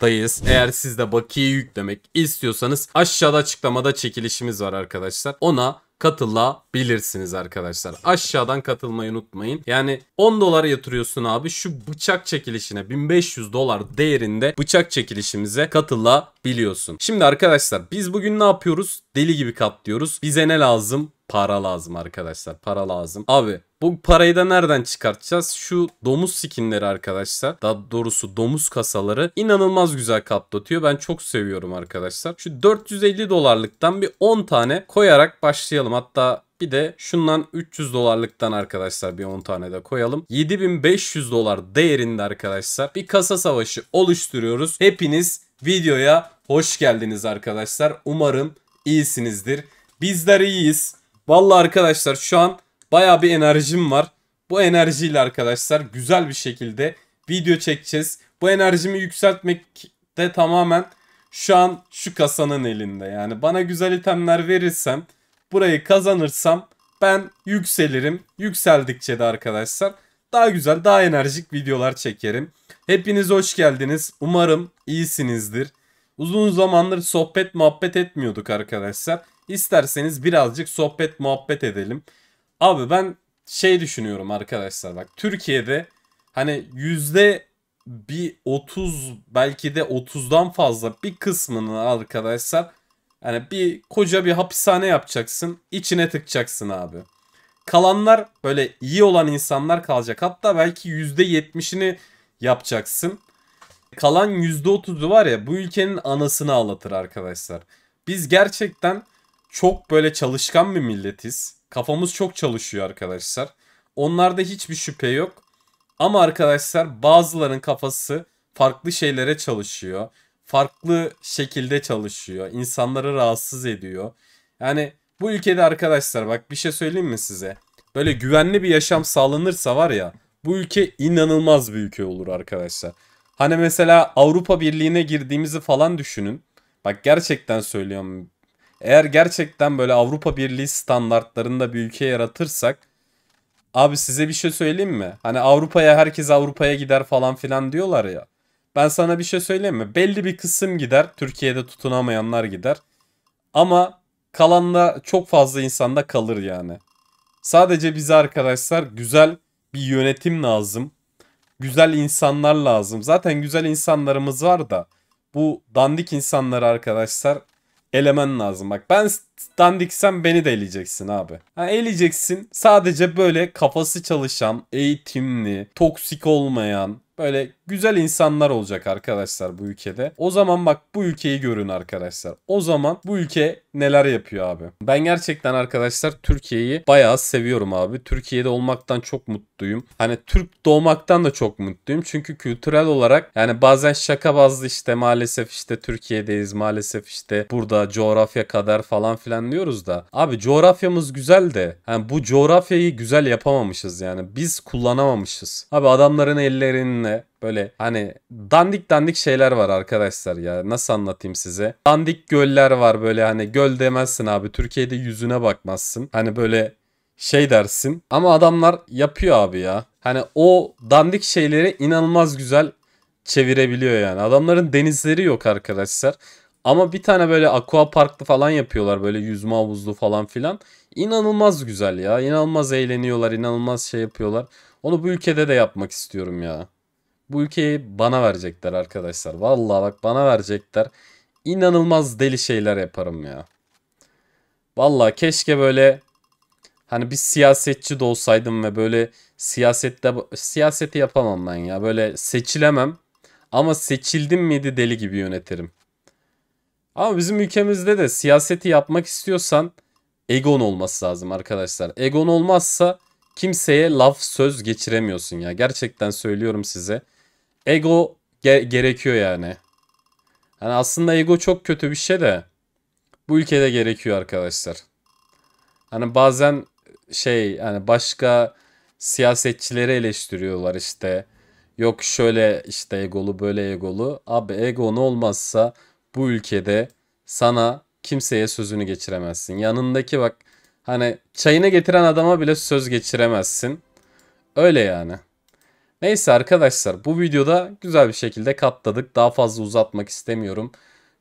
etaptayız. Eğer siz de bakiye yüklemek istiyorsanız aşağıda açıklamada çekilişimiz var arkadaşlar. Ona katılabilirsiniz arkadaşlar. Aşağıdan katılmayı unutmayın. Yani 10 dolar yatırıyorsun abi şu bıçak çekilişine 1500 dolar değerinde bıçak çekilişimize katılabiliyorsun. Şimdi arkadaşlar biz bugün ne yapıyoruz? Deli gibi katlıyoruz. Bize ne lazım? Para lazım arkadaşlar. Para lazım. Abi bu parayı da nereden çıkartacağız? Şu domuz skinleri arkadaşlar. Daha doğrusu domuz kasaları inanılmaz güzel kaplatıyor. Ben çok seviyorum arkadaşlar. Şu 450 dolarlıktan bir 10 tane koyarak başlayalım. Hatta bir de şundan 300 dolarlıktan arkadaşlar bir 10 tane de koyalım. 7500 dolar değerinde arkadaşlar bir kasa savaşı oluşturuyoruz. Hepiniz videoya hoş geldiniz arkadaşlar. Umarım iyisinizdir. Bizler iyiyiz. Valla arkadaşlar şu an Baya bir enerjim var. Bu enerjiyle arkadaşlar güzel bir şekilde video çekeceğiz. Bu enerjimi yükseltmek de tamamen şu an şu kasanın elinde. Yani bana güzel itemler verirsem, burayı kazanırsam ben yükselirim. Yükseldikçe de arkadaşlar daha güzel, daha enerjik videolar çekerim. Hepiniz hoş geldiniz. Umarım iyisinizdir. Uzun zamandır sohbet muhabbet etmiyorduk arkadaşlar. İsterseniz birazcık sohbet muhabbet edelim. Abi ben şey düşünüyorum arkadaşlar bak Türkiye'de hani yüzde bir 30 belki de 30'dan fazla bir kısmını arkadaşlar hani bir koca bir hapishane yapacaksın içine tıkacaksın abi. Kalanlar böyle iyi olan insanlar kalacak hatta belki yüzde yetmişini yapacaksın. Kalan yüzde otuz'u var ya bu ülkenin anasını ağlatır arkadaşlar. Biz gerçekten çok böyle çalışkan bir milletiz Kafamız çok çalışıyor arkadaşlar. Onlarda hiçbir şüphe yok. Ama arkadaşlar bazılarının kafası farklı şeylere çalışıyor. Farklı şekilde çalışıyor. İnsanları rahatsız ediyor. Yani bu ülkede arkadaşlar bak bir şey söyleyeyim mi size? Böyle güvenli bir yaşam sağlanırsa var ya bu ülke inanılmaz bir ülke olur arkadaşlar. Hani mesela Avrupa Birliği'ne girdiğimizi falan düşünün. Bak gerçekten söylüyorum eğer gerçekten böyle Avrupa Birliği standartlarında bir ülke yaratırsak abi size bir şey söyleyeyim mi? Hani Avrupa'ya herkes Avrupa'ya gider falan filan diyorlar ya. Ben sana bir şey söyleyeyim mi? Belli bir kısım gider. Türkiye'de tutunamayanlar gider. Ama kalan da çok fazla insanda kalır yani. Sadece bize arkadaşlar güzel bir yönetim lazım. Güzel insanlar lazım. Zaten güzel insanlarımız var da bu dandik insanları arkadaşlar eleman lazım. Bak ben dandiksen beni de eleyeceksin abi. Yani eleyeceksin sadece böyle kafası çalışan, eğitimli, toksik olmayan, Böyle güzel insanlar olacak arkadaşlar bu ülkede. O zaman bak bu ülkeyi görün arkadaşlar. O zaman bu ülke neler yapıyor abi. Ben gerçekten arkadaşlar Türkiye'yi bayağı seviyorum abi. Türkiye'de olmaktan çok mutluyum. Hani Türk doğmaktan da çok mutluyum. Çünkü kültürel olarak yani bazen şaka bazlı işte maalesef işte Türkiye'deyiz maalesef işte burada coğrafya kadar falan filan diyoruz da abi coğrafyamız güzel de yani bu coğrafyayı güzel yapamamışız yani. Biz kullanamamışız. Abi adamların ellerinle Böyle hani dandik dandik şeyler var arkadaşlar ya. Nasıl anlatayım size? Dandik göller var böyle hani göl demezsin abi. Türkiye'de yüzüne bakmazsın. Hani böyle şey dersin. Ama adamlar yapıyor abi ya. Hani o dandik şeyleri inanılmaz güzel çevirebiliyor yani. Adamların denizleri yok arkadaşlar. Ama bir tane böyle aqua parklı falan yapıyorlar böyle yüzme havuzlu falan filan. İnanılmaz güzel ya. İnanılmaz eğleniyorlar, inanılmaz şey yapıyorlar. Onu bu ülkede de yapmak istiyorum ya. Bu ülkeyi bana verecekler arkadaşlar. Vallahi bak bana verecekler. İnanılmaz deli şeyler yaparım ya. Vallahi keşke böyle hani bir siyasetçi de olsaydım ve böyle siyasette siyaseti yapamam ben ya. Böyle seçilemem ama seçildim miydi deli gibi yönetirim. Ama bizim ülkemizde de siyaseti yapmak istiyorsan egon olması lazım arkadaşlar. Egon olmazsa kimseye laf söz geçiremiyorsun ya. Gerçekten söylüyorum size. Ego ge gerekiyor yani. Yani aslında ego çok kötü bir şey de bu ülkede gerekiyor arkadaşlar. Hani bazen şey hani başka siyasetçileri eleştiriyorlar işte. Yok şöyle işte egolu böyle egolu. Abi egon olmazsa bu ülkede sana kimseye sözünü geçiremezsin. Yanındaki bak hani çayını getiren adama bile söz geçiremezsin. Öyle yani. Neyse arkadaşlar bu videoda güzel bir şekilde katladık. Daha fazla uzatmak istemiyorum.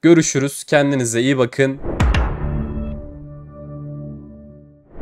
Görüşürüz. Kendinize iyi bakın.